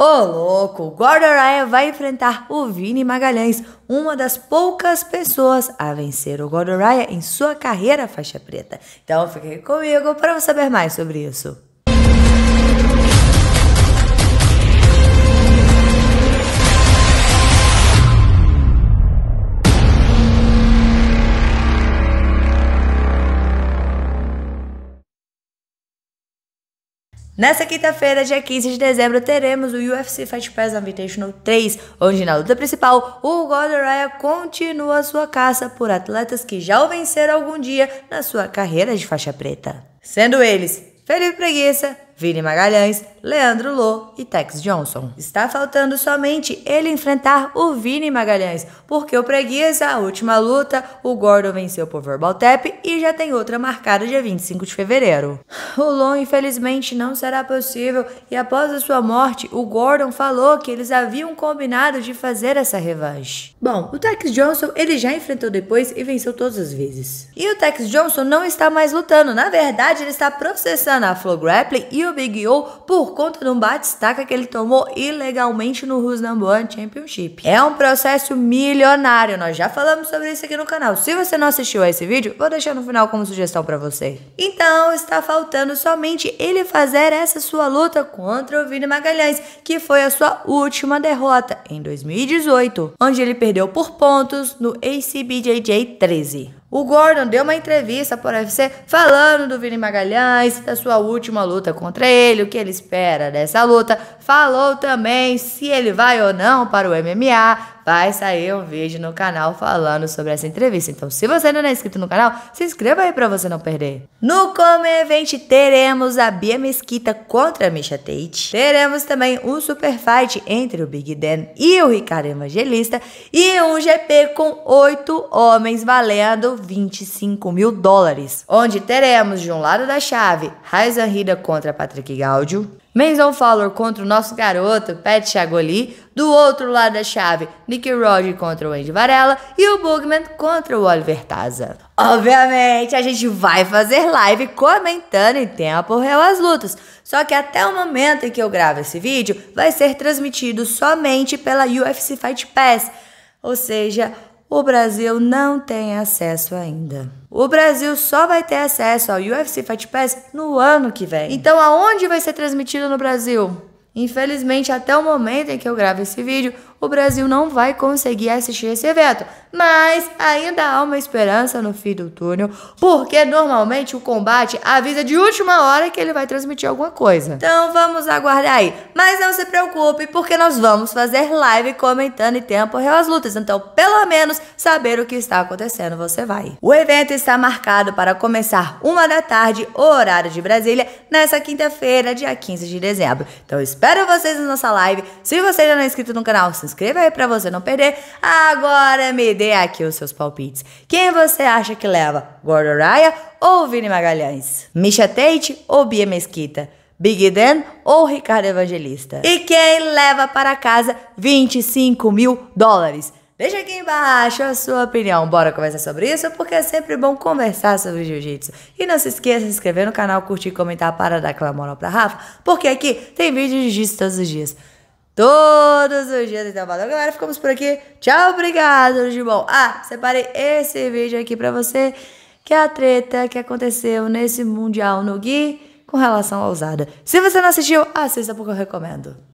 Ô oh, louco, o Gordon Ryan vai enfrentar o Vini Magalhães, uma das poucas pessoas a vencer o Gordon Ryan em sua carreira faixa preta. Então fique comigo para saber mais sobre isso. Nessa quinta-feira, dia 15 de dezembro, teremos o UFC Fight Pass Invitational 3, onde na luta principal, o Godreya continua sua caça por atletas que já o venceram algum dia na sua carreira de faixa preta. Sendo eles Felipe Preguiça, Vini Magalhães, Leandro Lô e Tex Johnson. Está faltando somente ele enfrentar o Vini Magalhães, porque o Preguiça, a última luta, o Gordon venceu por verbal tap e já tem outra marcada dia 25 de fevereiro. O Lô, infelizmente, não será possível e após a sua morte, o Gordon falou que eles haviam combinado de fazer essa revanche. Bom, o Tex Johnson ele já enfrentou depois e venceu todas as vezes. E o Tex Johnson não está mais lutando, na verdade ele está processando a Flow Grappling e o Big O por por conta de um bate-staca que ele tomou ilegalmente no Ruslan One Championship. É um processo milionário, nós já falamos sobre isso aqui no canal. Se você não assistiu a esse vídeo, vou deixar no final como sugestão para você. Então, está faltando somente ele fazer essa sua luta contra o Vini Magalhães, que foi a sua última derrota em 2018, onde ele perdeu por pontos no ACBJJ 13. O Gordon deu uma entrevista para o UFC falando do Vini Magalhães, da sua última luta contra ele, o que ele espera dessa luta. Falou também se ele vai ou não para o MMA, vai sair um vídeo no canal falando sobre essa entrevista. Então, se você ainda não é inscrito no canal, se inscreva aí para você não perder. No Comer Event teremos a Bia Mesquita contra a Misha Tate. Teremos também um super fight entre o Big Dan e o Ricardo Evangelista e um GP com oito homens valendo 25 mil dólares, onde teremos de um lado da chave Raiza Rida contra Patrick Gaudio, Mason Fowler contra o nosso garoto Pat Chagoli. Do outro lado da chave, Nick Roger contra o Andy Varela e o Bugman contra o Oliver Taza. Obviamente, a gente vai fazer live comentando em tempo real as lutas. Só que até o momento em que eu gravo esse vídeo, vai ser transmitido somente pela UFC Fight Pass. Ou seja, o Brasil não tem acesso ainda. O Brasil só vai ter acesso ao UFC Fight Pass no ano que vem. Então, aonde vai ser transmitido no Brasil? Infelizmente, até o momento em que eu gravo esse vídeo, o Brasil não vai conseguir assistir esse evento, mas ainda há uma esperança no fim do túnel, porque normalmente o combate avisa de última hora que ele vai transmitir alguma coisa. Então vamos aguardar aí. Mas não se preocupe, porque nós vamos fazer live comentando em tempo real as lutas, então pelo menos saber o que está acontecendo você vai. O evento está marcado para começar uma da tarde, horário de Brasília, nessa quinta-feira, dia 15 de dezembro. Então espero espero vocês na nossa live. Se você ainda não é inscrito no canal, se inscreva aí pra você não perder. Agora me dê aqui os seus palpites. Quem você acha que leva? Gordon Raya ou Vini Magalhães? Misha Tate ou Bia Mesquita? Big Dan ou Ricardo Evangelista? E quem leva para casa 25 mil dólares? Deixa aqui embaixo a sua opinião. Bora conversar sobre isso, porque é sempre bom conversar sobre jiu-jitsu. E não se esqueça de se inscrever no canal, curtir e comentar para dar aquela moral pra Rafa, porque aqui tem vídeo de jiu-jitsu todos os dias. Todos os dias, então valeu, galera. Ficamos por aqui. Tchau, obrigado, de bom. Ah, separei esse vídeo aqui pra você, que é a treta que aconteceu nesse Mundial no Gui com relação à usada. Se você não assistiu, assista porque eu recomendo.